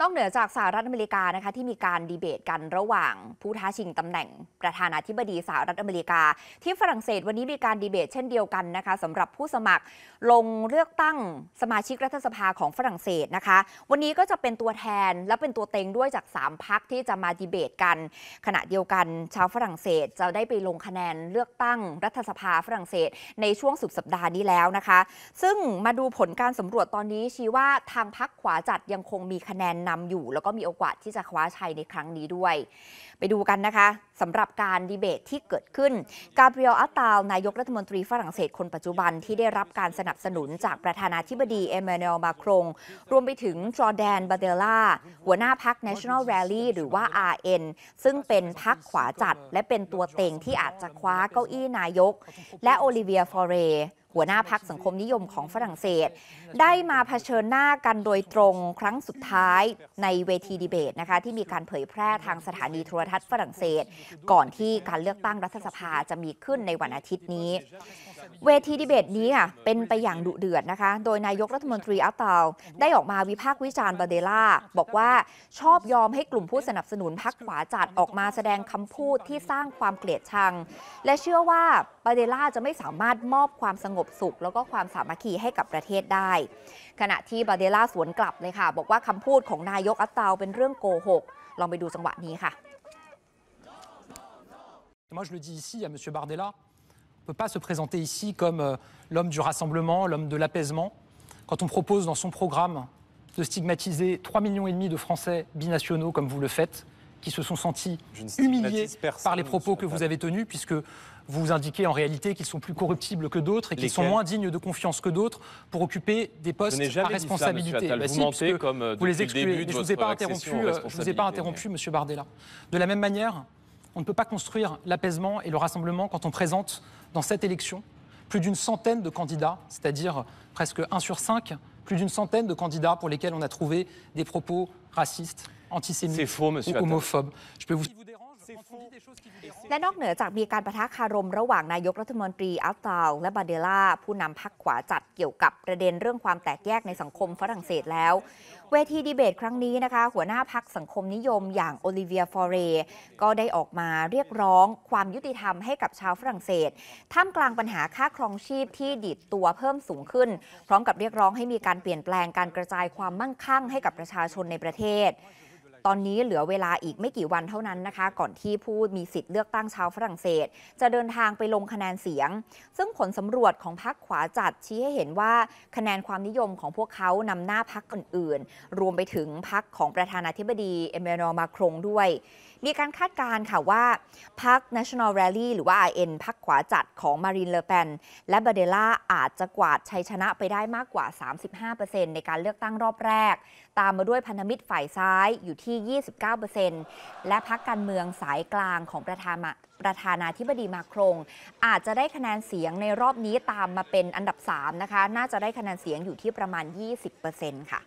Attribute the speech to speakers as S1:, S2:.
S1: นอกเหนือจากสหรัฐอเมริกานะคะที่มีการดีเบตกันระหว่างผู้ท้าชิงตำแหน่งประธานาธิบดีสหรัฐอเมริกา ที่ฝรั่งเศสวันนี้มีการดีเบต เช่นเดียวกันนะคะสำหรับผู้สมัครลงเลือกตั้งสมาชิกรัฐสภาของฝรั่งเศสนะคะ วันนี้ก็จะเป็นตัวแทนและเป็นตัวเต็งด้วยจาก3พักที่จะมาดีเบตกัน ขณะเดียวกันชาวฝรั่งเศสจะได้ไปลงคะแนนเลือกตั้งรัฐสภาฝรั่งเศส ในช่วงสุดสัปดาห์นี้แล้วนะคะ ซึ่งมาดูผลการสำรวจตอนนี้ชี้ว่าทางพักขวาจัดยังคงมีคะแนนำอยู่แล้วก็มีโอกาสที่จะคว้าชัยในครั้งนี้ด้วย ไปดูกันนะคะ สำหรับการดีเบตที่เกิดขึ้น กาเบรียล อัตตาล นายกรัฐมนตรีฝรั่งเศส คนปัจจุบันที่ได้รับการสนับสนุนจากประธานาธิบดีเอมมานูเอลมาครง รวมไปถึงจอร์แดน บาเดล่าหัวหน้าพัก National Rally หรือว่า RN ซึ่งเป็นพักขวาจัด และเป็นตัวเต็งที่อาจจะคว้าเก้าอี้นายก และโอลิเวีย ฟอเรหัวหน้าพักสังคมนิยมของฝรั่งเศส ได้มาเผชิญหน้ากันโดยตรงครั้งสุดท้ายในเวทีดีเบตนะคะที่มีการเผยแพร่ทางสถานีโทรทัศน์ฝรั่งเศส ก่อนที่การเลือกตั้งรัฐสภาจะมีขึ้นในวันอาทิตย์นี้ เวทีดีเบตนี้อ่ะเป็นไปอย่างดุเดือดนะคะโดยนายกรัฐมนตรีอัตตาลได้ออกมาวิพากษ์วิจารณ์บาเดล่าบอกว่าชอบยอมให้กลุ่มผู้สนับสนุนพรรคขวาจัดออกมาแสดงคำพูดที่สร้างความเกลียดชัง และเชื่อว่าปาเดล่าจะไม่สามารถมอบความสงบสุขแล้วก็ความสามัคคีให้กับประเทศได้ขณะที่ปาเดล่าสวนกลับเลยค่ะบอกว่าคำพูดของนายกอัตตาเป็นเรื่องโกหกลองไปดูจังหวะนี้ค่ะ
S2: Moi, je le dis ici à M. Bardella, on ne peut pas se présenter ici comme l'homme du rassemblement, l'homme de l'apaisement. Quand on propose dans son programme de stigmatiser 3,5 millions de Français binationaux comme vous le faites, qui se sont sentis humiliés par les propos que vous avez tenus, puisque vous vous indiquez en réalité qu'ils sont plus corruptibles que d'autres et qu'ils sont moins dignes de confiance que d'autres pour occuper des postes à responsabilité. Bah euh, vous, les excluez. je ne euh, vous ai pas interrompu, M. Monsieur Bardella. De la même manière, on ne peut pas construire l'apaisement et le rassemblement quand on présente dans cette élection plus d'une centaine de candidats, c'est-à-dire presque un sur cinq, plus d'une centaine de candidats pour lesquels on a trouvé des propos racistes, antisémites C'est faux, monsieur ou homophobes. Je peux vous...
S1: และนอกเหนือจากมีการประทะคารม ระหว่างนายกรัฐมนตรี อัลตาลและบาเดล่าผู้นำพรรคขวาจัดเกี่ยวกับประเด็นเรื่องความแตกแยกในสังคมฝรั่งเศสแล้ว เวทีดีเบตครั้งนี้นะคะหัวหน้าพรรคสังคมนิยมอย่างโอลิเวียฟอเร ก็ได้ออกมาเรียกร้องความยุติธรรมให้กับชาวฝรั่งเศสท่ามกลางปัญหาค่าครองชีพที่ดิดตัวเพิ่มสูงขึ้น พร้อมกับเรียกร้องให้มีการเปลี่ยนแปลงการกระจายความมั่งคั่งให้กับประชาชนในประเทศตอนนี้เหลือเวลาอีกไม่กี่วันเท่านั้นนะคะ ก่อนที่ผู้มีสิทธิ์เลือกตั้งชาวฝรั่งเศส จะเดินทางไปลงคะแนนเสียง ซึ่งผลสำรวจของพรรคขวาจัดชี้ให้เห็นว่าคะแนนความนิยมของพวกเขานำหน้าพรรคอื่น ๆ รวมไปถึงพรรคของประธานาธิบดีเอมมานูเอลมาครงด้วย มีการคาดการณ์ค่ะว่าพรรค National Rally หรือว่า RN พรรคขวาจัดของมารินเลอแปนและบาเดล่าอาจจะกวาดชัยชนะไปได้มากกว่า35%ในการเลือกตั้งรอบแรก ตามมาด้วยพันธมิตรฝ่ายซ้ายอยู่ที่ที่ 29%และพักการเมืองสายกลางของประธานประธานาธิบดีมาครง อาจจะได้คะแนนเสียงในรอบนี้ตามมาเป็นอันดับ 3 นะคะ น่าจะได้คะแนนเสียงอยู่ที่ประมาณ 20%ค่ะ